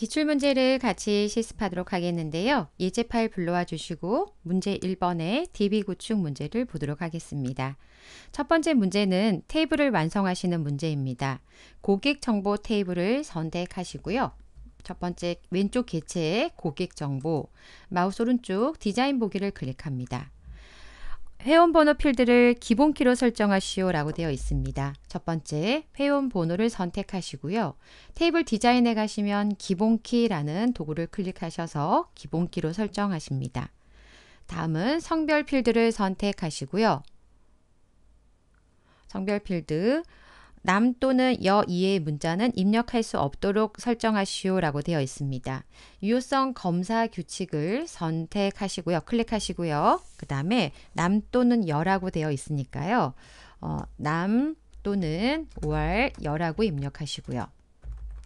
기출문제를 같이 실습하도록 하겠는데요. 예제 파일 불러와 주시고 문제 1번의 DB 구축 문제를 보도록 하겠습니다. 첫 번째 문제는 테이블을 완성하시는 문제입니다. 고객 정보 테이블을 선택하시고요. 첫 번째 왼쪽 개체의 고객 정보, 마우스 오른쪽 디자인 보기를 클릭합니다. 회원 번호 필드를 기본키로 설정하시오라고 되어 있습니다. 첫 번째, 회원 번호를 선택하시고요. 테이블 디자인에 가시면 기본키라는 도구를 클릭하셔서 기본키로 설정하십니다. 다음은 성별 필드를 선택하시고요. 성별 필드, 남 또는 여 이외의 문자는 입력할 수 없도록 설정하시오 라고 되어 있습니다. 유효성 검사 규칙을 선택하시고요. 클릭하시고요. 그 다음에 남 또는 여라고 되어 있으니까요. 어, 남 또는 월 여라고 입력하시고요.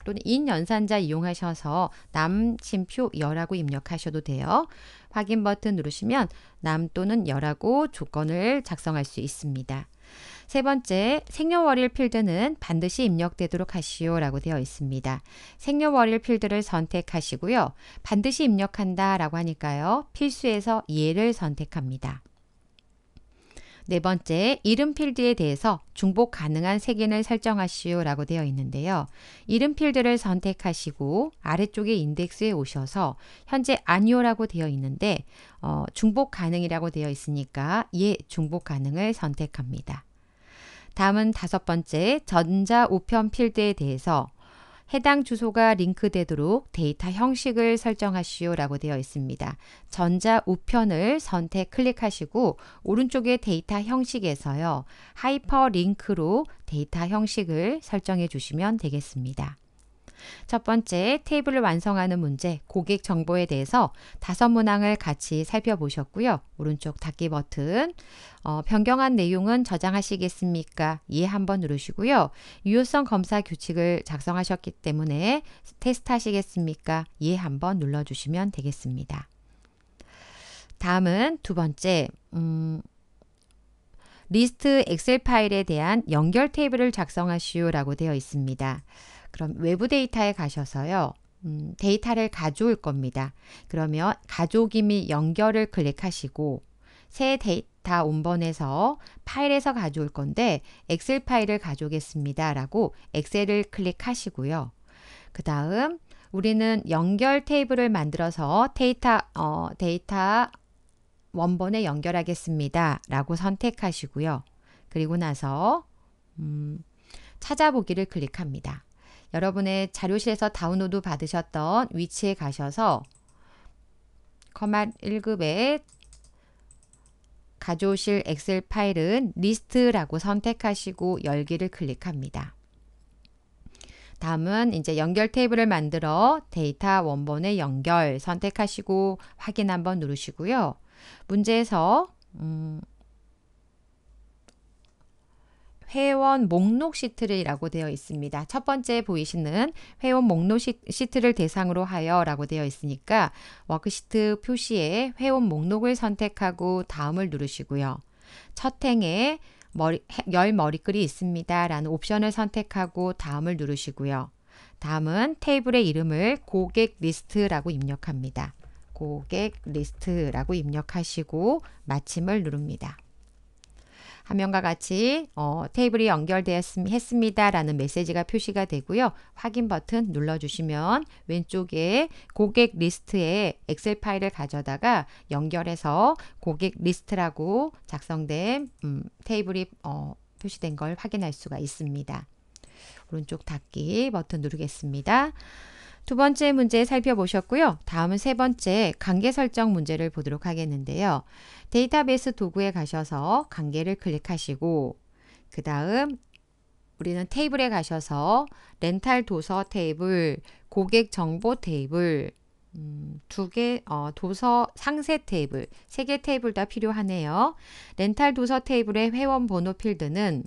또는 인 연산자 이용하셔서 남침표 여라고 입력하셔도 돼요. 확인 버튼 누르시면 남 또는 여라고 조건을 작성할 수 있습니다. 세 번째, 생년월일 필드는 반드시 입력되도록 하시오 라고 되어 있습니다. 생년월일 필드를 선택하시고요. 반드시 입력한다 라고 하니까요. 필수에서 예를 선택합니다. 네 번째, 이름 필드에 대해서 중복 가능한 색인을 설정하시오 라고 되어 있는데요. 이름 필드를 선택하시고 아래쪽에 인덱스에 오셔서 현재 아니오 라고 되어 있는데 어, 중복 가능이라고 되어 있으니까 예, 중복 가능을 선택합니다. 다음은 다섯 번째 전자 우편 필드에 대해서 해당 주소가 링크되도록 데이터 형식을 설정하시오 라고 되어 있습니다. 전자 우편을 선택 클릭하시고 오른쪽에 데이터 형식에서요. 하이퍼링크로 데이터 형식을 설정해 주시면 되겠습니다. 첫 번째 테이블을 완성하는 문제 고객 정보에 대해서 다섯 문항을 같이 살펴보셨고요. 오른쪽 닫기 버튼 어, 변경한 내용은 저장하시겠습니까? 예 한번 누르시고요. 유효성 검사 규칙을 작성하셨기 때문에 테스트 하시겠습니까? 예 한번 눌러주시면 되겠습니다. 다음은 두 번째 음, 리스트 엑셀 파일에 대한 연결 테이블을 작성하시오라고 되어 있습니다. 그럼 외부 데이터에 가셔서요. 음, 데이터를 가져올 겁니다. 그러면 가족오기및 연결을 클릭하시고 새 데이터 온번에서 파일에서 가져올 건데 엑셀 파일을 가져오겠습니다. 라고 엑셀을 클릭하시고요. 그 다음 우리는 연결 테이블을 만들어서 데이터, 어, 데이터 원본에 연결하겠습니다. 라고 선택하시고요. 그리고 나서 음, 찾아보기를 클릭합니다. 여러분의 자료실에서 다운로드 받으셨던 위치에 가셔서 커만 1급에 가져오실 엑셀 파일은 리스트라고 선택하시고 열기를 클릭합니다. 다음은 이제 연결 테이블을 만들어 데이터 원본의 연결 선택하시고 확인 한번 누르시고요. 문제에서 음, 회원 목록 시트라고 되어 있습니다. 첫 번째 보이시는 회원 목록 시트를 대상으로 하여 라고 되어 있으니까 워크시트 표시에 회원 목록을 선택하고 다음을 누르시고요. 첫 행에 머리, 열 머리글이 있습니다. 라는 옵션을 선택하고 다음을 누르시고요. 다음은 테이블의 이름을 고객 리스트라고 입력합니다. 고객 리스트라고 입력하시고 마침을 누릅니다. 화면과 같이 어, 테이블이 연결되었습니다라는 메시지가 표시가 되고요. 확인 버튼 눌러주시면 왼쪽에 고객 리스트에 엑셀 파일을 가져다가 연결해서 고객 리스트라고 작성된 음, 테이블이 어, 표시된 걸 확인할 수가 있습니다. 오른쪽 닫기 버튼 누르겠습니다. 두 번째 문제 살펴보셨고요. 다음은 세 번째 관계 설정 문제를 보도록 하겠는데요. 데이터베이스 도구에 가셔서 관계를 클릭하시고 그 다음 우리는 테이블에 가셔서 렌탈 도서 테이블, 고객 정보 테이블, 음, 두개 어, 도서 상세 테이블, 세 개 테이블 다 필요하네요. 렌탈 도서 테이블의 회원 번호 필드는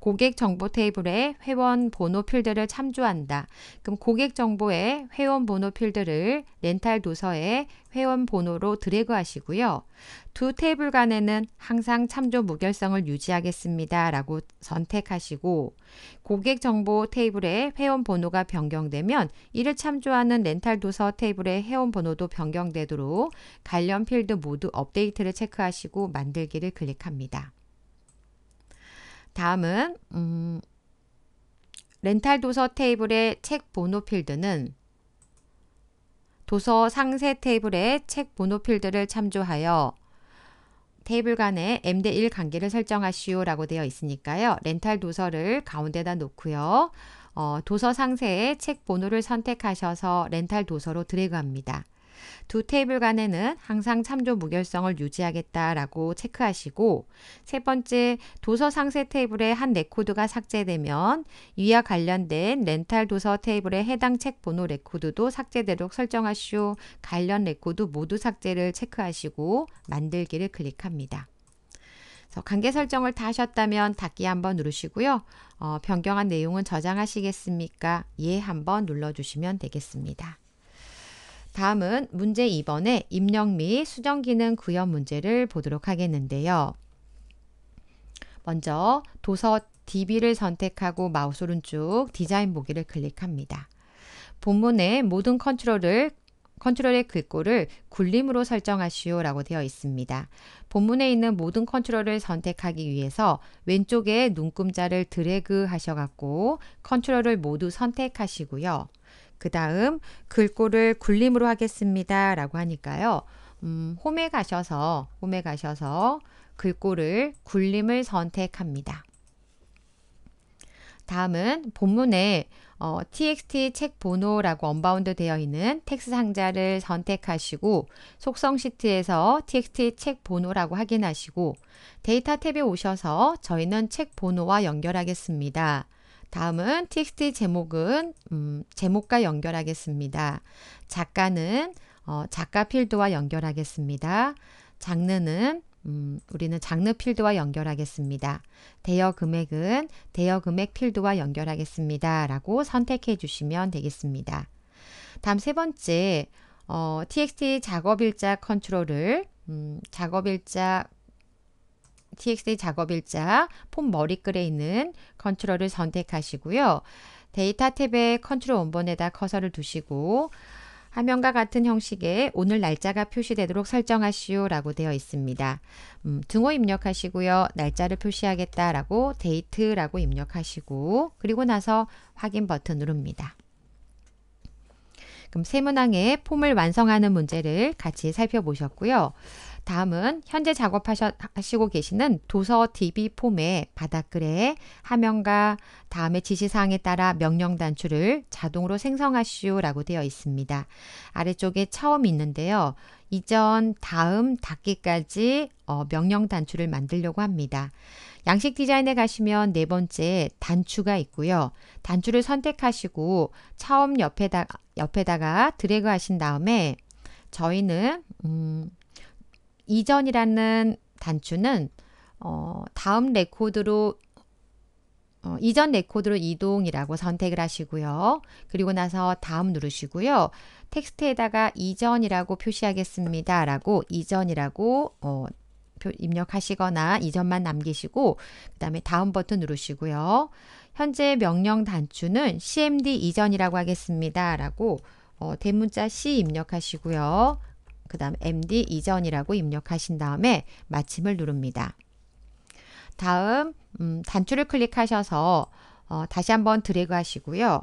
고객 정보 테이블에 회원 번호 필드를 참조한다. 그럼 고객 정보에 회원 번호 필드를 렌탈 도서에 회원 번호로 드래그 하시고요. 두 테이블 간에는 항상 참조 무결성을 유지하겠습니다. 라고 선택하시고 고객 정보 테이블에 회원 번호가 변경되면 이를 참조하는 렌탈 도서 테이블의 회원 번호도 변경되도록 관련 필드 모두 업데이트를 체크하시고 만들기를 클릭합니다. 다음은 음, 렌탈 도서 테이블의 책 번호 필드는 도서 상세 테이블의 책 번호 필드를 참조하여 테이블 간의 M 대 1 관계를 설정하시오 라고 되어 있으니까요. 렌탈 도서를 가운데다 놓고요. 어, 도서 상세의 책 번호를 선택하셔서 렌탈 도서로 드래그합니다. 두 테이블 간에는 항상 참조 무결성을 유지하겠다라고 체크하시고 세 번째 도서 상세 테이블에 한 레코드가 삭제되면 이와 관련된 렌탈 도서 테이블에 해당 책 번호 레코드도 삭제되도록 설정하시오. 관련 레코드 모두 삭제를 체크하시고 만들기를 클릭합니다. 관계 설정을 다 하셨다면 닫기 한번 누르시고요. 어, 변경한 내용은 저장하시겠습니까? 예 한번 눌러주시면 되겠습니다. 다음은 문제 2번의 입력 및 수정기능 구현 문제를 보도록 하겠는데요. 먼저 도서 DB를 선택하고 마우스 오른쪽 디자인 보기를 클릭합니다. 본문에 모든 컨트롤을 컨트롤의 글꼴을 굴림으로 설정하시오 라고 되어 있습니다. 본문에 있는 모든 컨트롤을 선택하기 위해서 왼쪽에 눈금자를 드래그 하셔갖고 컨트롤을 모두 선택하시고요. 그 다음 글꼴을 굴림으로 하겠습니다. 라고 하니까요. 음, 홈에 가셔서 홈에 가셔서 글꼴을 굴림을 선택합니다. 다음은 본문에 어, txt 책 번호라고 언바운드 되어 있는 텍스 상자를 선택하시고 속성 시트에서 txt 책 번호라고 확인하시고 데이터 탭에 오셔서 저희는 책 번호와 연결하겠습니다. 다음은 txt 제목은 음, 제목과 연결하겠습니다. 작가는 어, 작가 필드와 연결하겠습니다. 장르는 음, 우리는 장르 필드와 연결하겠습니다. 대여 금액은 대여 금액 필드와 연결하겠습니다. 라고 선택해 주시면 되겠습니다. 다음 세 번째, 어, txt 작업일자 컨트롤을 음, 작업일자 tx의 작업 일자 폼 머리글에 있는 컨트롤을 선택하시고요. 데이터 탭의 컨트롤 원본에다 커서를 두시고 화면과 같은 형식의 오늘 날짜가 표시되도록 설정하시오 라고 되어 있습니다. 음, 등호 입력하시고요. 날짜를 표시하겠다 라고 데이트라고 입력하시고 그리고 나서 확인 버튼 누릅니다. 그럼 세문항의 폼을 완성하는 문제를 같이 살펴보셨고요. 다음은 현재 작업하시고 계시는 도서 DB 폼의 바닥글에 하명과 다음에 지시사항에 따라 명령 단추를 자동으로 생성하시오라고 되어 있습니다. 아래쪽에 처음 있는데요. 이전 다음 닫기까지 어, 명령 단추를 만들려고 합니다. 양식 디자인에 가시면 네 번째 단추가 있고요. 단추를 선택하시고 처음 옆에다, 옆에다가 드래그 하신 다음에 저희는 음, 이전이라는 단추는 어, 다음 레코드로 어, 이전 레코드로 이동이라고 선택을 하시고요. 그리고 나서 다음 누르시고요. 텍스트에다가 이전이라고 표시하겠습니다. 라고 이전이라고 어, 입력하시거나 이전만 남기시고 그 다음에 다음 버튼 누르시고요. 현재 명령 단추는 cmd 이전이라고 하겠습니다. 라고 어, 대문자 C 입력하시고요. 그 다음 MD 이전이라고 입력하신 다음에 마침을 누릅니다. 다음 음, 단추를 클릭하셔서 어, 다시 한번 드래그 하시고요.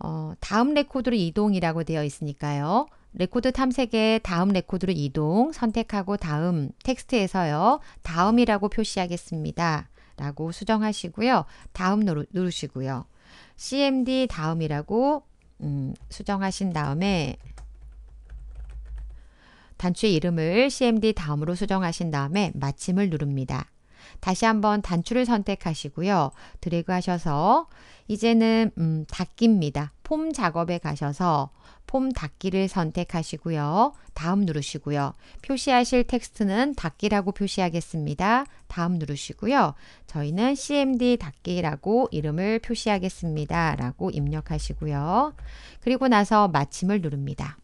어, 다음 레코드로 이동이라고 되어 있으니까요. 레코드 탐색에 다음 레코드로 이동 선택하고 다음 텍스트에서요. 다음이라고 표시하겠습니다. 라고 수정하시고요. 다음 누르, 시고요 CMD 다음이라고 음, 수정하신 다음에 단추의 이름을 CMD 다음으로 수정하신 다음에 마침을 누릅니다. 다시 한번 단추를 선택하시고요. 드래그 하셔서 이제는 음, 닫기입니다. 폼 작업에 가셔서 폼 닫기를 선택하시고요. 다음 누르시고요. 표시하실 텍스트는 닫기라고 표시하겠습니다. 다음 누르시고요. 저희는 CMD 닫기라고 이름을 표시하겠습니다. 라고 입력하시고요. 그리고 나서 마침을 누릅니다.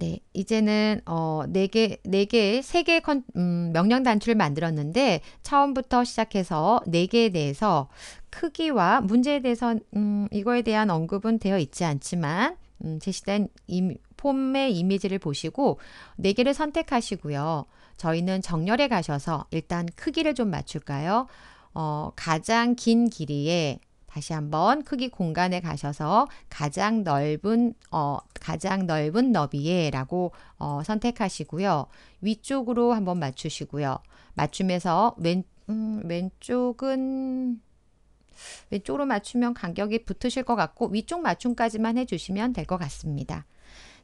네, 이제는 어, 4개, 4개, 3개의 컨, 음, 명령 단추를 만들었는데 처음부터 시작해서 4개에 대해서 크기와 문제에 대해서 음, 이거에 대한 언급은 되어 있지 않지만 음, 제시된 임, 폼의 이미지를 보시고 4개를 선택하시고요. 저희는 정렬에 가셔서 일단 크기를 좀 맞출까요? 어, 가장 긴 길이에 다시 한번 크기 공간에 가셔서 가장 넓은 어 가장 넓은 너비에라고 어, 선택하시고요. 위쪽으로 한번 맞추시고요. 맞춤에서 왼 음, 왼쪽은 왼쪽으로 맞추면 간격이 붙으실 것 같고 위쪽 맞춤까지만 해주시면 될 것 같습니다.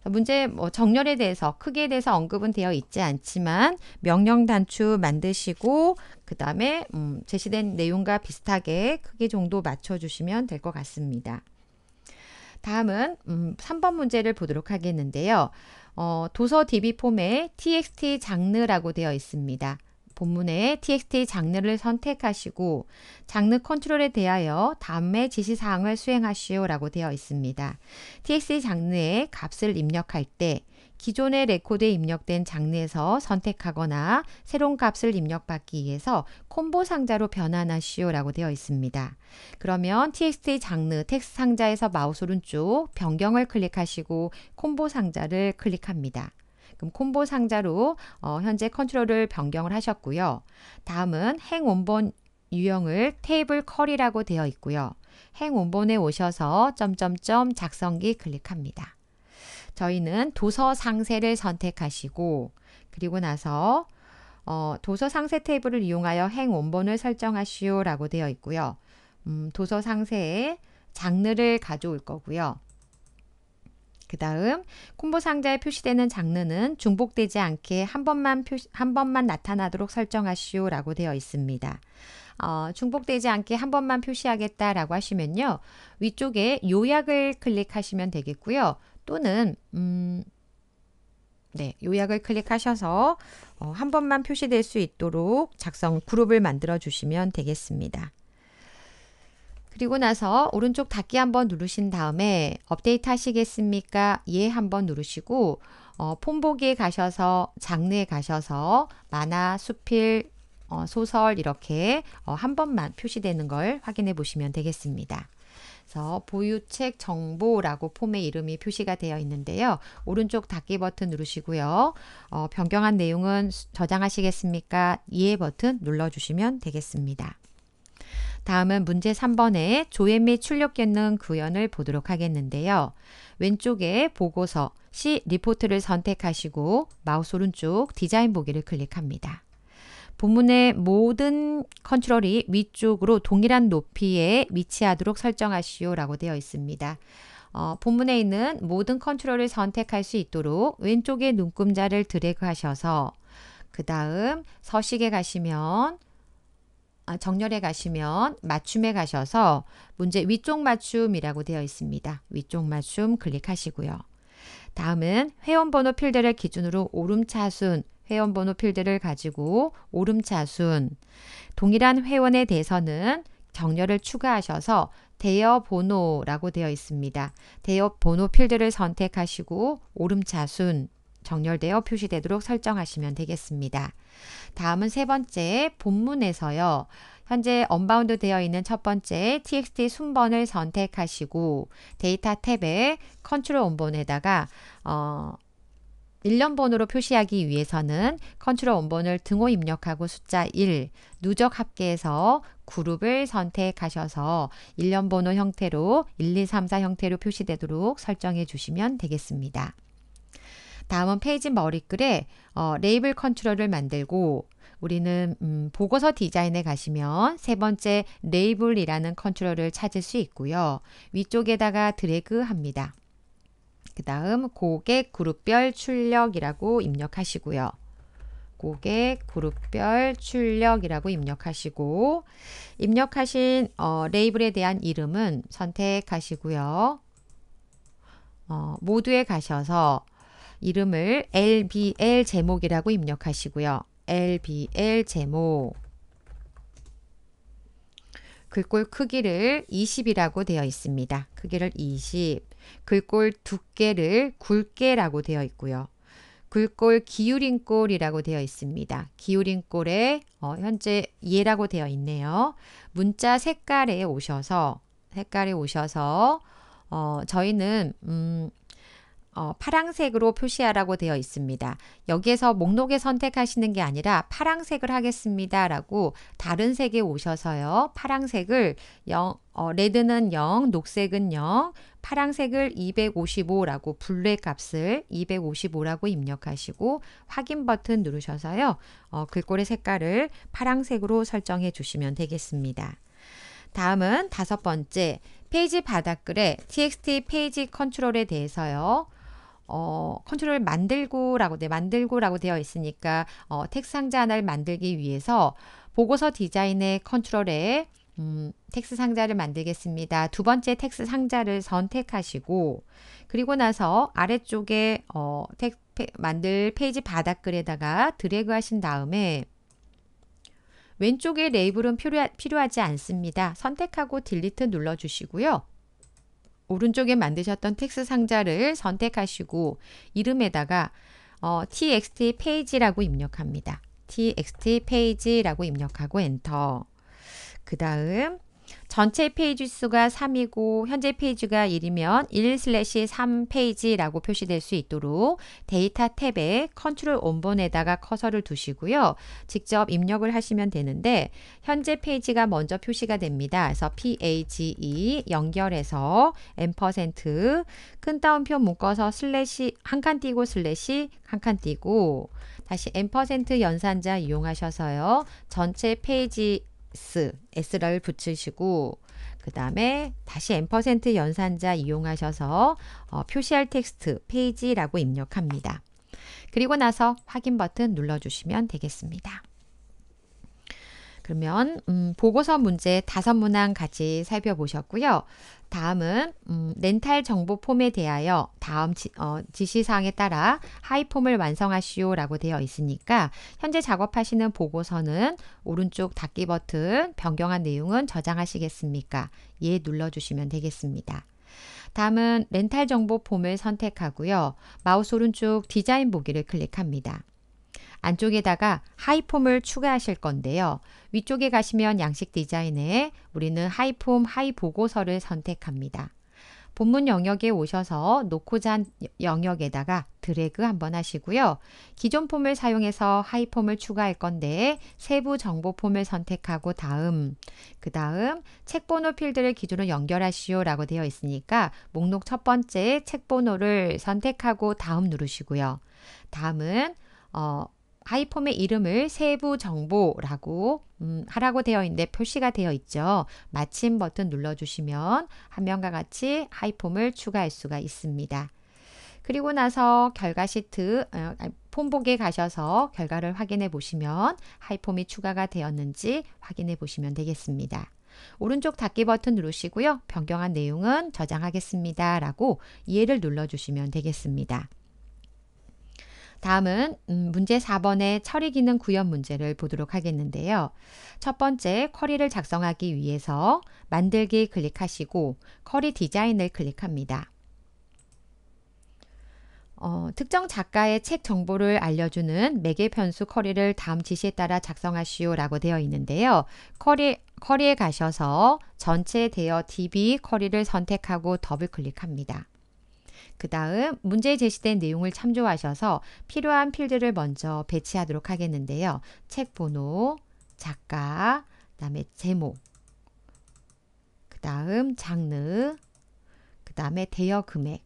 문제 뭐 정렬에 대해서 크기에 대해서 언급은 되어 있지 않지만 명령 단추 만드시고 그 다음에 음, 제시된 내용과 비슷하게 크기 정도 맞춰주시면 될 것 같습니다. 다음은 음, 3번 문제를 보도록 하겠는데요. 어, 도서 DB 폼에 TXT 장르라고 되어 있습니다. 본문에 TXT 장르를 선택하시고 장르 컨트롤에 대하여 다음에 지시사항을 수행하시오라고 되어 있습니다. TXT 장르에 값을 입력할 때 기존의 레코드에 입력된 장르에서 선택하거나 새로운 값을 입력받기 위해서 콤보 상자로 변환하시오라고 되어 있습니다. 그러면 txt 장르 텍스트 상자에서 마우스 오른쪽 변경을 클릭하시고 콤보 상자를 클릭합니다. 그럼 콤보 상자로 어, 현재 컨트롤을 변경을 하셨고요. 다음은 행 원본 유형을 테이블 커리라고 되어 있고요. 행 원본에 오셔서 점점점 작성기 클릭합니다. 저희는 도서 상세를 선택하시고 그리고 나서 어, 도서 상세 테이블을 이용하여 행 원본을 설정하시오 라고 되어 있고요. 음, 도서 상세에 장르를 가져올 거고요. 그 다음 콤보 상자에 표시되는 장르는 중복되지 않게 한 번만 표시, 한 번만 나타나도록 설정하시오 라고 되어 있습니다. 어, 중복되지 않게 한 번만 표시하겠다라고 하시면요. 위쪽에 요약을 클릭하시면 되겠고요. 또는 음, 네, 요약을 클릭하셔서 어, 한 번만 표시될 수 있도록 작성 그룹을 만들어 주시면 되겠습니다. 그리고 나서 오른쪽 닫기 한번 누르신 다음에 업데이트 하시겠습니까? 예 한번 누르시고 어, 폼 보기에 가셔서 장르에 가셔서 만화, 수필, 어, 소설 이렇게 어, 한 번만 표시되는 걸 확인해 보시면 되겠습니다. 그래서 보유책 정보라고 폼의 이름이 표시가 되어 있는데요. 오른쪽 닫기 버튼 누르시고요. 어, 변경한 내용은 저장하시겠습니까? 이해 버튼 눌러주시면 되겠습니다. 다음은 문제 3번의 조회 및 출력 기능 구현을 보도록 하겠는데요. 왼쪽에 보고서, 시 리포트를 선택하시고 마우스 오른쪽 디자인 보기를 클릭합니다. 본문의 모든 컨트롤이 위쪽으로 동일한 높이에 위치하도록 설정하시오 라고 되어 있습니다. 어, 본문에 있는 모든 컨트롤을 선택할 수 있도록 왼쪽에 눈금자를 드래그 하셔서 그 다음 서식에 가시면 아, 정렬에 가시면 맞춤에 가셔서 문제 위쪽 맞춤이라고 되어 있습니다. 위쪽 맞춤 클릭하시고요. 다음은 회원번호 필드를 기준으로 오름차순 회원번호 필드를 가지고 오름차순 동일한 회원에 대해서는 정렬을 추가하셔서 대여 번호라고 되어 있습니다. 대여 번호 필드를 선택하시고 오름차순 정렬되어 표시되도록 설정하시면 되겠습니다. 다음은 세 번째 본문에서요. 현재 언바운드 되어 있는 첫 번째 txt 순번을 선택하시고 데이터 탭에 컨트롤 원본에다가 어, 1년 번호로 표시하기 위해서는 컨트롤 원본을 등호 입력하고 숫자 1, 누적 합계에서 그룹을 선택하셔서 1년 번호 형태로 1, 2, 3, 4 형태로 표시되도록 설정해 주시면 되겠습니다. 다음은 페이지 머리글에 어, 레이블 컨트롤을 만들고 우리는 음, 보고서 디자인에 가시면 세 번째 레이블이라는 컨트롤을 찾을 수 있고요. 위쪽에다가 드래그 합니다. 그 다음 고객 그룹별 출력이라고 입력하시고요. 고객 그룹별 출력이라고 입력하시고 입력하신 어, 레이블에 대한 이름은 선택하시고요. 어, 모두에 가셔서 이름을 LBL 제목이라고 입력하시고요. LBL 제목 글꼴 크기를 20이라고 되어 있습니다. 크기를 20. 글꼴 두께를 굵게라고 되어 있고요. 글꼴 기울인 꼴이라고 되어 있습니다. 기울인 꼴에 어, 현재 예라고 되어 있네요. 문자 색깔에 오셔서 색깔에 오셔서 어, 저희는 음, 어, 파랑색으로 표시하라고 되어 있습니다. 여기에서 목록에 선택하시는 게 아니라 파랑색을 하겠습니다. 라고 다른 색에 오셔서요. 파랑색을 0, 어, 레드는 0, 녹색은 0, 파랑색을 255라고 블랙 값을 255라고 입력하시고 확인 버튼 누르셔서요. 어, 글꼴의 색깔을 파랑색으로 설정해 주시면 되겠습니다. 다음은 다섯 번째 페이지 바닥글에 txt 페이지 컨트롤에 대해서요. 어, 컨트롤 만들고라고 네, 만들고라고 되어 있으니까 어, 텍스 상자 하나를 만들기 위해서 보고서 디자인의 컨트롤에 음, 텍스 상자를 만들겠습니다. 두 번째 텍스 상자를 선택하시고 그리고 나서 아래쪽에 어, 텍, 페, 만들 페이지 바닥글에다가 드래그 하신 다음에 왼쪽에 레이블은 필요하, 지 않습니다. 선택하고 딜리트 눌러주시고요. 오른쪽에 만드셨던 텍스 상자를 선택하시고 이름에다가 어, txt 페이지라고 입력합니다. txt 페이지라고 입력하고 엔터. 그 다음 전체 페이지 수가 3이고 현재 페이지가 1이면 1/3 페이지라고 표시될 수 있도록 데이터 탭에 컨트롤 온본에다가 커서를 두시고요. 직접 입력을 하시면 되는데 현재 페이지가 먼저 표시가 됩니다. 그래서 PAGE 연결해서 m% 퍼트큰 따옴표 묶어서 슬래시 한 칸 띄고 슬래시 한 칸 띄고 다시 m% 연산자 이용하셔서요. 전체 페이지 S, S를 붙이시고 그 다음에 다시 M% 연산자 이용하셔서 어, 표시할 텍스트 페이지라고 입력합니다. 그리고 나서 확인 버튼 눌러주시면 되겠습니다. 그러면 음, 보고서 문제 다섯 문항 같이 살펴보셨고요. 다음은 음, 렌탈 정보 폼에 대하여 다음 지, 어, 시사항에 따라 하이폼을 완성하시오라고 되어 있으니까 현재 작업하시는 보고서는 오른쪽 닫기 버튼 변경한 내용은 저장하시겠습니까? 예 눌러주시면 되겠습니다. 다음은 렌탈 정보 폼을 선택하고요. 마우스 오른쪽 디자인 보기를 클릭합니다. 안쪽에다가 하이폼을 추가하실 건데요. 위쪽에 가시면 양식 디자인에 우리는 하이폼 하이 보고서를 선택합니다. 본문 영역에 오셔서 놓고자 한 영역에다가 드래그 한번 하시고요. 기존 폼을 사용해서 하이 폼을 추가할 건데 세부 정보 폼을 선택하고 다음 그 다음 책번호 필드를 기준으로 연결하시오 라고 되어 있으니까 목록 첫 번째 책번호를 선택하고 다음 누르시고요. 다음은 어, 하이폼의 이름을 세부 정보라고 음, 하라고 되어 있는데 표시가 되어 있죠. 마침 버튼 눌러주시면 화면과 같이 하이폼을 추가할 수가 있습니다. 그리고 나서 결과 시트 폼복에 어, 가셔서 결과를 확인해 보시면 하이폼이 추가가 되었는지 확인해 보시면 되겠습니다. 오른쪽 닫기 버튼 누르시고요. 변경한 내용은 저장하겠습니다. 라고 이해를 눌러주시면 되겠습니다. 다음은 음, 문제 4번의 처리 기능 구현 문제를 보도록 하겠는데요. 첫 번째 쿼리를 작성하기 위해서 만들기 클릭하시고 쿼리 디자인을 클릭합니다. 어, 특정 작가의 책 정보를 알려주는 매개 변수 쿼리를 다음 지시에 따라 작성하시오 라고 되어 있는데요. 쿼리, 쿼리에 가셔서 전체 대여 DB 쿼리를 선택하고 더블 클릭합니다. 그 다음 문제에 제시된 내용을 참조하셔서 필요한 필드를 먼저 배치하도록 하겠는데요. 책 번호, 작가, 그 다음에 제목, 그 다음 장르, 그 다음에 대여 금액,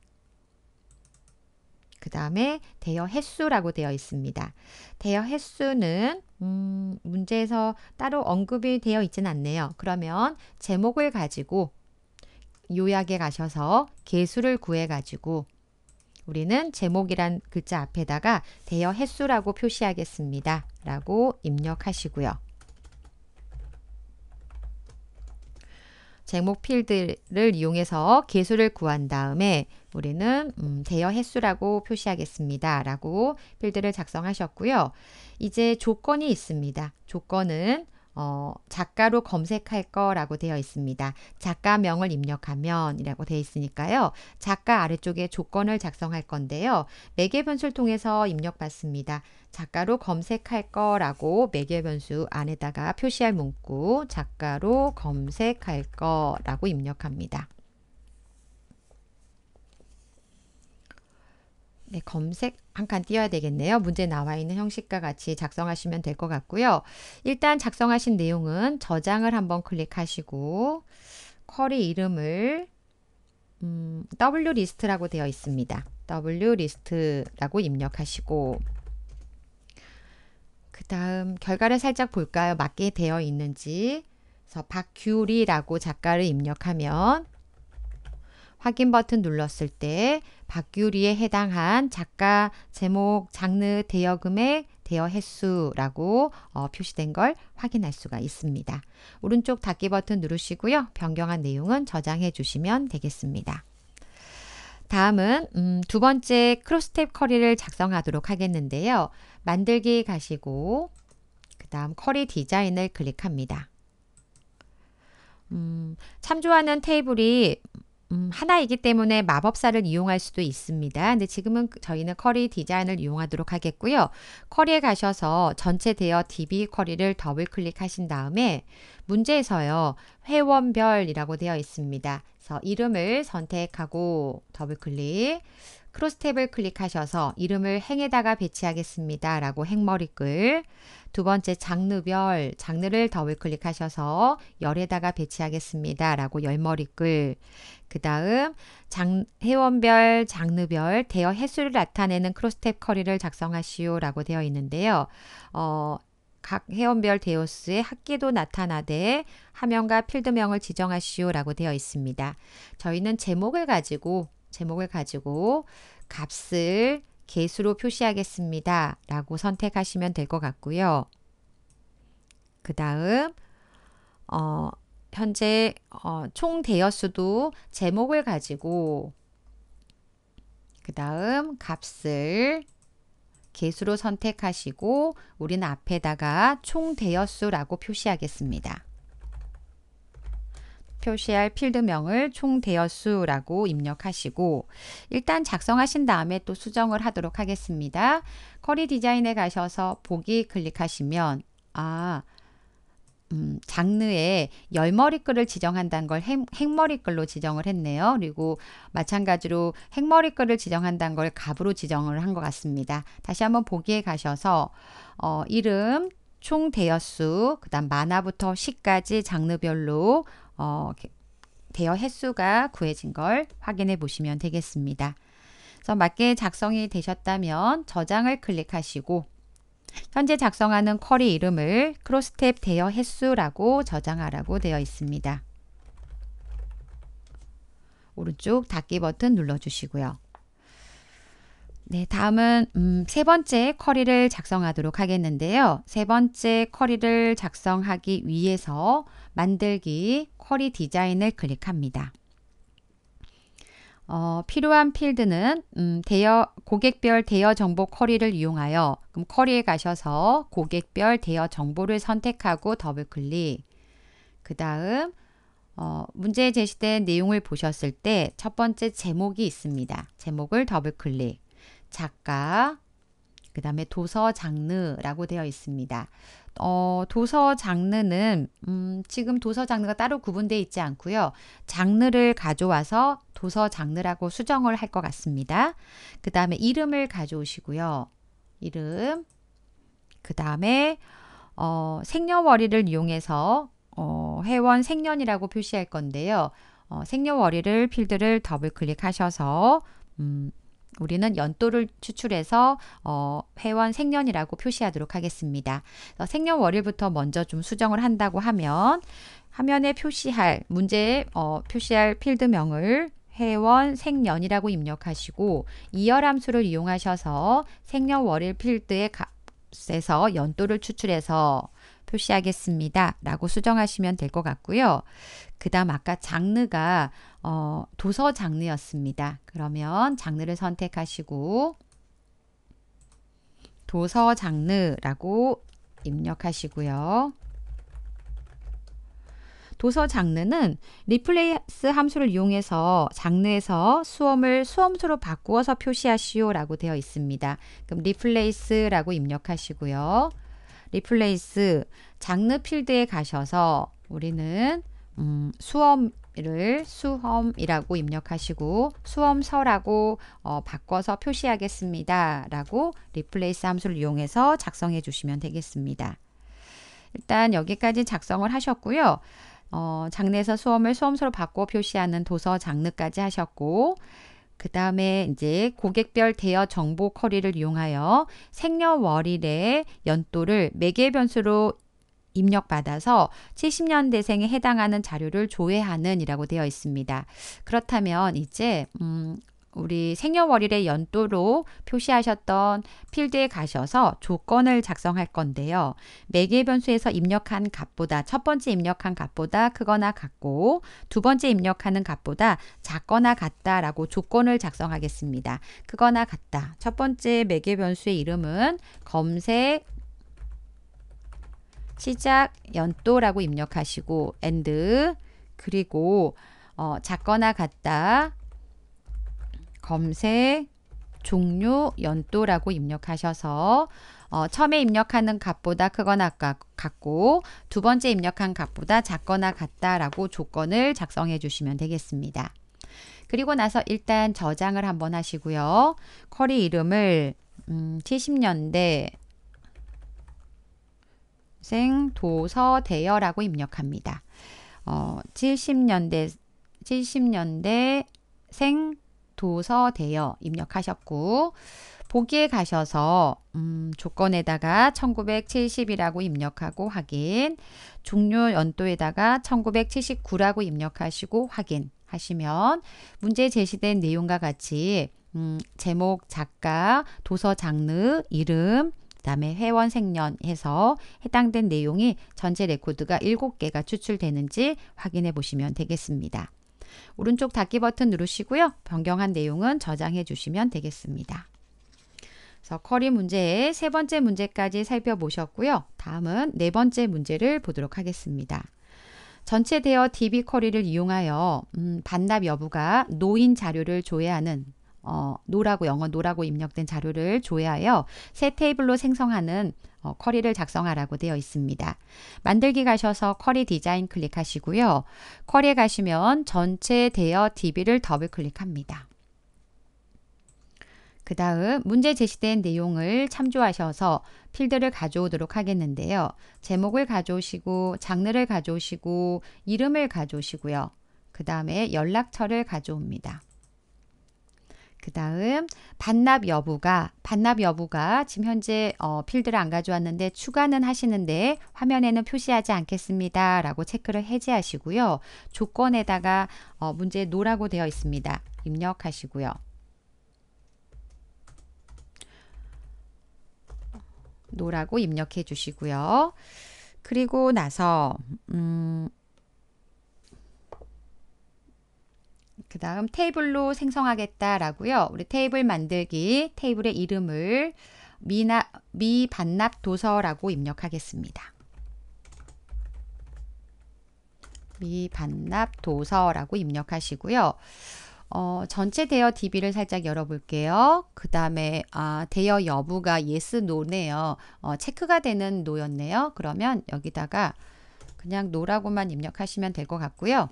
그 다음에 대여 횟수라고 되어 있습니다. 대여 횟수는 음, 문제에서 따로 언급이 되어 있지 않네요. 그러면 제목을 가지고 요약에 가셔서 개수를 구해가지고 우리는 제목이란 글자 앞에다가 대여 횟수라고 표시하겠습니다. 라고 입력하시고요. 제목 필드를 이용해서 개수를 구한 다음에 우리는 음, 대여 횟수라고 표시하겠습니다. 라고 필드를 작성하셨고요. 이제 조건이 있습니다. 조건은 어, 작가로 검색할 거라고 되어 있습니다. 작가명을 입력하면 이라고 되어 있으니까요. 작가 아래쪽에 조건을 작성할 건데요. 매개 변수를 통해서 입력받습니다. 작가로 검색할 거라고 매개 변수 안에다가 표시할 문구 작가로 검색할 거라고 입력합니다. 네, 검색 한 칸 띄워야 되겠네요. 문제 나와 있는 형식과 같이 작성하시면 될 것 같고요. 일단 작성하신 내용은 저장을 한번 클릭하시고 쿼리 이름을 음, W 리스트라고 되어 있습니다. W 리스트라고 입력하시고 그 다음 결과를 살짝 볼까요? 맞게 되어 있는지 그래서 박규리라고 작가를 입력하면 확인 버튼 눌렀을 때 박규리에 해당한 작가 제목 장르 대여금액 대여 횟수라고 어, 표시된 걸 확인할 수가 있습니다. 오른쪽 닫기 버튼 누르시고요. 변경한 내용은 저장해 주시면 되겠습니다. 다음은 음, 두 번째 크로스탭 커리를 작성하도록 하겠는데요. 만들기 가시고 그 다음 커리 디자인을 클릭합니다. 음, 참조하는 테이블이 음, 하나이기 때문에 마법사를 이용할 수도 있습니다. 근데 지금은 그, 저희는 커리 디자인을 이용하도록 하겠고요. 커리에 가셔서 전체 대여 DB 커리를 더블 클릭하신 다음에 문제에서요. 회원별이라고 되어 있습니다. 그래서 이름을 선택하고 더블 클릭 크로스탭을 클릭하셔서 이름을 행에다가 배치하겠습니다. 라고 행머리글 두 번째 장르별 장르를 더블 클릭하셔서 열에다가 배치하겠습니다. 라고 열머리글 그 다음 회원별 장르별 대여 횟수를 나타내는 크로스탭 커리를 작성하시오 라고 되어 있는데요. 어, 각 회원별 대여수의 학기도 나타나되 화면과 필드명을 지정하시오 라고 되어 있습니다. 저희는 제목을 가지고 제목을 가지고 값을 개수로 표시하겠습니다. 라고 선택하시면 될 것 같고요. 그 다음 어, 현재 어, 총 대여수도 제목을 가지고 그 다음 값을 개수로 선택하시고 우리는 앞에다가 총 대여수라고 표시하겠습니다. 표시할 필드명을 총 대여수라고 입력하시고 일단 작성하신 다음에 또 수정을 하도록 하겠습니다. 쿼리 디자인에 가셔서 보기 클릭하시면 아 음, 장르에 열머리글을 지정한다는 걸 행, 머리글로 지정을 했네요. 그리고 마찬가지로 행머리글을 지정한다는 걸 갑으로 지정을 한 것 같습니다. 다시 한번 보기에 가셔서 어, 이름, 총 대여수, 그 다음 만화부터 시까지 장르별로 어, 대여 횟수가 구해진 걸 확인해 보시면 되겠습니다. 그래서 맞게 작성이 되셨다면 저장을 클릭하시고 현재 작성하는 쿼리 이름을 크로스탭 대여 횟수라고 저장하라고 되어 있습니다. 오른쪽 닫기 버튼 눌러주시고요. 네, 다음은 음, 세 번째 커리를 작성하도록 하겠는데요. 세 번째 커리를 작성하기 위해서 만들기 커리 디자인을 클릭합니다. 어, 필요한 필드는 음, 대여 고객별 대여 정보 커리를 이용하여 그럼 커리에 가셔서 고객별 대여 정보를 선택하고 더블 클릭. 그 다음 어, 문제에 제시된 내용을 보셨을 때 첫 번째 제목이 있습니다. 제목을 더블 클릭. 작가, 그 다음에 도서 장르라고 되어 있습니다. 어, 도서 장르는 음, 지금 도서 장르가 따로 구분되어 있지 않고요. 장르를 가져와서 도서 장르라고 수정을 할 것 같습니다. 그 다음에 이름을 가져오시고요. 이름 그 다음에 어, 생년월일을 이용해서 어, 회원 생년이라고 표시할 건데요. 어, 생년월일을 필드를 더블 클릭하셔서 음, 우리는 연도를 추출해서 어, 회원 생년이라고 표시하도록 하겠습니다. 생년월일부터 먼저 좀 수정을 한다고 하면 화면에 표시할 문제에 어, 표시할 필드명을 회원 생년이라고 입력하시고 이열함수를 이용하셔서 생년월일 필드의 값에서 연도를 추출해서 표시하겠습니다. 라고 수정하시면 될 것 같고요. 그다음 아까 장르가 어, 도서 장르였습니다. 그러면 장르를 선택하시고 도서 장르라고 입력하시고요. 도서 장르는 리플레이스 함수를 이용해서 장르에서 수험을 수험수로 바꾸어서 표시하시오 라고 되어 있습니다. 그럼 리플레이스라고 입력하시고요. 리플레이스 장르 필드에 가셔서 우리는 음, 수험을 수험이라고 입력하시고 수험서라고 어, 바꿔서 표시하겠습니다. 라고 리플레이스 함수를 이용해서 작성해 주시면 되겠습니다. 일단 여기까지 작성을 하셨고요. 어, 장르에서 수험을 수험서로 바꿔 표시하는 도서 장르까지 하셨고 그 다음에 이제 고객별 대여 정보 커리를 이용하여 생년월일의 연도를 매개 변수로 입력받아서 70년대생에 해당하는 자료를 조회하는 이라고 되어 있습니다. 그렇다면 이제 음, 우리 생년월일의 연도로 표시하셨던 필드에 가셔서 조건을 작성할 건데요. 매개 변수에서 입력한 값보다 첫 번째 입력한 값보다 크거나 같고 두 번째 입력하는 값보다 작거나 같다라고 조건을 작성하겠습니다. 크거나 같다. 첫 번째 매개 변수의 이름은 검색 시작 연도라고 입력하시고 and 그리고 어, 작거나 같다 검색 종료 연도라고 입력하셔서 어, 처음에 입력하는 값보다 크거나 같고 두 번째 입력한 값보다 작거나 같다라고 조건을 작성해 주시면 되겠습니다. 그리고 나서 일단 저장을 한번 하시고요. 커리 이름을 음, 70년대 생 도서대여라고 입력합니다. 어, 70년대 70년대 생 도서대여 입력하셨고 보기에 가셔서 음, 조건에다가 1970이라고 입력하고 확인 종료 연도에다가 1979라고 입력하시고 확인하시면 문제 제시된 내용과 같이 음, 제목, 작가, 도서 장르, 이름, 그 다음에 회원 생년 에서 해당된 내용이 전체 레코드가 7개가 추출되는지 확인해 보시면 되겠습니다. 오른쪽 닫기 버튼 누르시고요. 변경한 내용은 저장해 주시면 되겠습니다. 그래서 커리 문제의 세 번째 문제까지 살펴보셨고요. 다음은 네 번째 문제를 보도록 하겠습니다. 전체 대여 DB 쿼리를 이용하여 음, 반납 여부가 노인 자료를 조회하는 어, 노라고 영어 노라고 입력된 자료를 조회하여 새 테이블로 생성하는 어, 쿼리를 작성하라고 되어 있습니다. 만들기 가셔서 쿼리 디자인 클릭하시고요. 쿼리에 가시면 전체 대여 DB를 더블 클릭합니다. 그 다음 문제 제시된 내용을 참조하셔서 필드를 가져오도록 하겠는데요. 제목을 가져오시고 장르를 가져오시고 이름을 가져오시고요. 그 다음에 연락처를 가져옵니다. 그 다음 반납 여부가 반납 여부가 지금 현재 어, 필드를 안 가져왔는데 추가는 하시는데 화면에는 표시하지 않겠습니다. 라고 체크를 해제하시고요. 조건에다가 어, 문제 노라고 되어 있습니다. 입력하시고요. 노라고 입력해 주시고요. 그리고 나서 음, 그 다음 테이블로 생성하겠다라고요. 우리 테이블 만들기 테이블의 이름을 미나, 미반납 도서라고 입력하겠습니다. 미반납 도서라고 입력하시고요. 어, 전체 대여 DB를 살짝 열어볼게요. 그 다음에 아, 대여 여부가 yes, no네요. 어, 체크가 되는 no였네요. 그러면 여기다가 그냥 no라고만 입력하시면 될 것 같고요.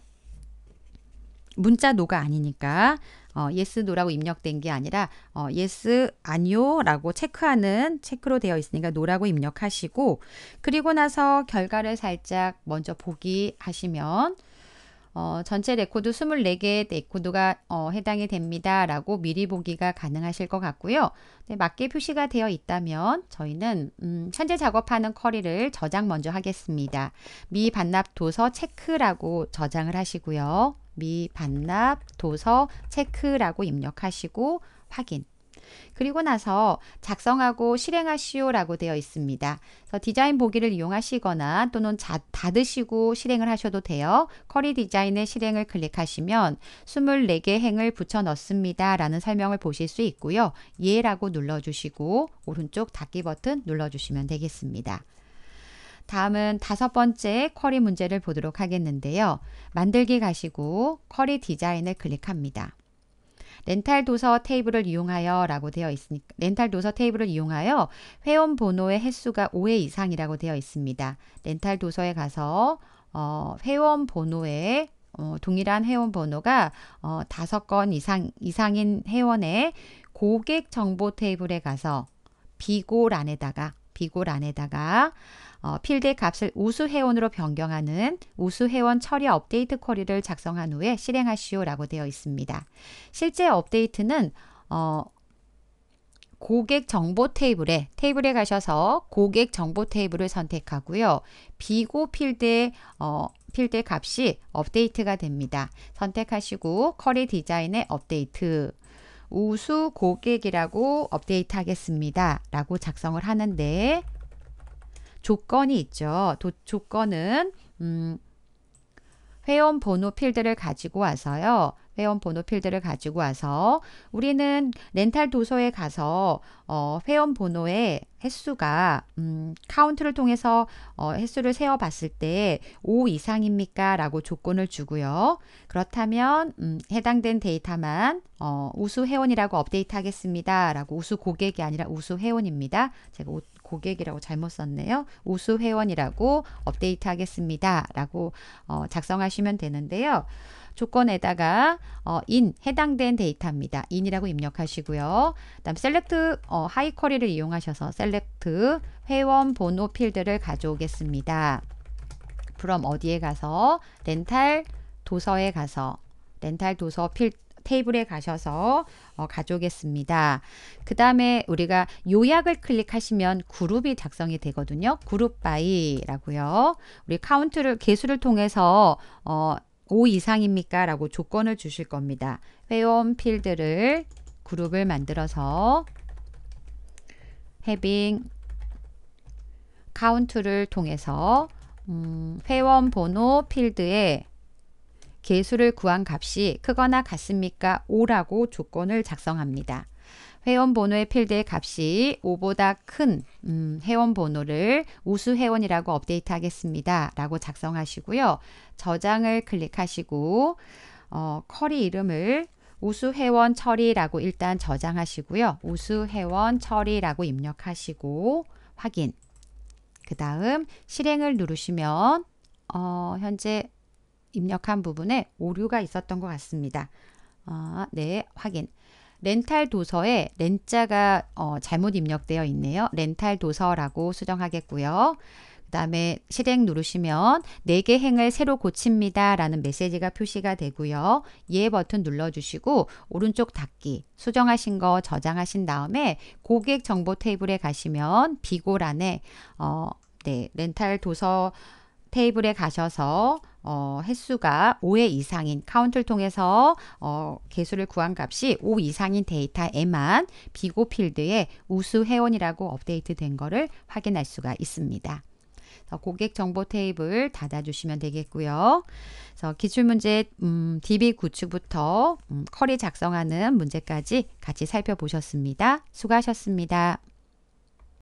문자 노가 아니니까 어, yes, no라고 입력된 게 아니라 어, yes, 아니요라고 체크하는 체크로 되어 있으니까 no라고 입력하시고 그리고 나서 결과를 살짝 먼저 보기 하시면 어, 전체 레코드 2 4개 레코드가 어, 해당이 됩니다. 라고 미리 보기가 가능하실 것 같고요. 네, 맞게 표시가 되어 있다면 저희는 음, 현재 작업하는 커리를 저장 먼저 하겠습니다. 미반납 도서 체크라고 저장을 하시고요. 미, 반납, 도서, 체크라고 입력하시고 확인. 그리고 나서 작성하고 실행하시오라고 되어 있습니다. 그래서 디자인 보기를 이용하시거나 또는 자, 닫으시고 실행을 하셔도 돼요. 커리 디자인의 실행을 클릭하시면 24개 행을 붙여 넣습니다. 라는 설명을 보실 수 있고요. 예라고 눌러주시고 오른쪽 닫기 버튼 눌러주시면 되겠습니다. 다음은 다섯 번째 쿼리 문제를 보도록 하겠는데요. 만들기 가시고 쿼리 디자인을 클릭합니다. 렌탈 도서 테이블을 이용하여 라고 되어 있으니까 렌탈 도서 테이블을 이용하여 회원 번호의 횟수가 5회 이상이라고 되어 있습니다. 렌탈 도서에 가서 어, 회원 번호에 어, 동일한 회원 번호가 어, 5건 이상, 이상인 회원의 고객 정보 테이블에 가서 비고란에다가비고란에다가 어, 필드의 값을 우수회원으로 변경하는 우수회원 처리 업데이트 쿼리를 작성한 후에 실행하시오라고 되어 있습니다. 실제 업데이트는 어, 고객 정보 테이블에 테이블에 가셔서 고객 정보 테이블을 선택하고요. 비고 어, 필드의 어, 필드 값이 업데이트가 됩니다. 선택하시고 커리 디자인의 업데이트 우수 고객이라고 업데이트 하겠습니다. 라고 작성을 하는데 조건이 있죠. 도, 조건은 음, 회원 번호 필드를 가지고 와서요. 회원 번호 필드를 가지고 와서 우리는 렌탈 도서에 가서 어, 회원 번호의 횟수가 음, 카운트를 통해서 어, 횟수를 세어 봤을 때 5 이상입니까? 라고 조건을 주고요. 그렇다면 음, 해당된 데이터만 어, 우수 회원이라고 업데이트 하겠습니다. 라고 우수 고객이 아니라 우수 회원입니다. 제가 고객이라고 잘못 썼네요. 우수 회원이라고 업데이트 하겠습니다. 라고 어, 작성하시면 되는데요. 조건에다가 어, 인 해당된 데이터입니다. 인이라고 입력하시고요. 그다음 셀렉트 어, 하이쿼리를 이용하셔서 셀렉트 회원 번호 필드를 가져오겠습니다. 그럼 어디에 가서 렌탈 도서에 가서 렌탈 도서 필드 테이블에 가셔서 어, 가져오겠습니다. 그 다음에 우리가 요약을 클릭하시면 그룹이 작성이 되거든요. 그룹 바이라고요. 우리 카운트를 개수를 통해서 어, 5 이상입니까? 라고 조건을 주실 겁니다. 회원 필드를 그룹을 만들어서 having 카운트를 통해서 음, 회원 번호 필드에 개수를 구한 값이 크거나 같습니까? 5라고 조건을 작성합니다. 회원번호의 필드의 값이 5보다 큰 음, 회원번호를 우수회원이라고 업데이트 하겠습니다. 라고 작성하시고요. 저장을 클릭하시고 어, 커리 이름을 우수회원 처리라고 일단 저장하시고요. 우수회원 처리라고 입력하시고 확인 그 다음 실행을 누르시면 어, 현재 입력한 부분에 오류가 있었던 것 같습니다. 아, 네, 확인. 렌탈 도서에 렌자가 어, 잘못 입력되어 있네요. 렌탈 도서라고 수정하겠고요. 그 다음에 실행 누르시면 4개 행을 새로 고칩니다 라는 메시지가 표시가 되고요. 예 버튼 눌러주시고 오른쪽 닫기 수정하신 거 저장하신 다음에 고객 정보 테이블에 가시면 비고란에 어, 네, 렌탈 도서 테이블에 가셔서 어, 횟수가 5회 이상인 카운트를 통해서 어, 개수를 구한 값이 5 이상인 데이터에만 비고 필드에 우수 회원이라고 업데이트 된 거를 확인할 수가 있습니다. 고객 정보 테이블 닫아주시면 되겠고요. 그래서 기출문제 음, DB 구축부터 음, 커리 작성하는 문제까지 같이 살펴보셨습니다. 수고하셨습니다.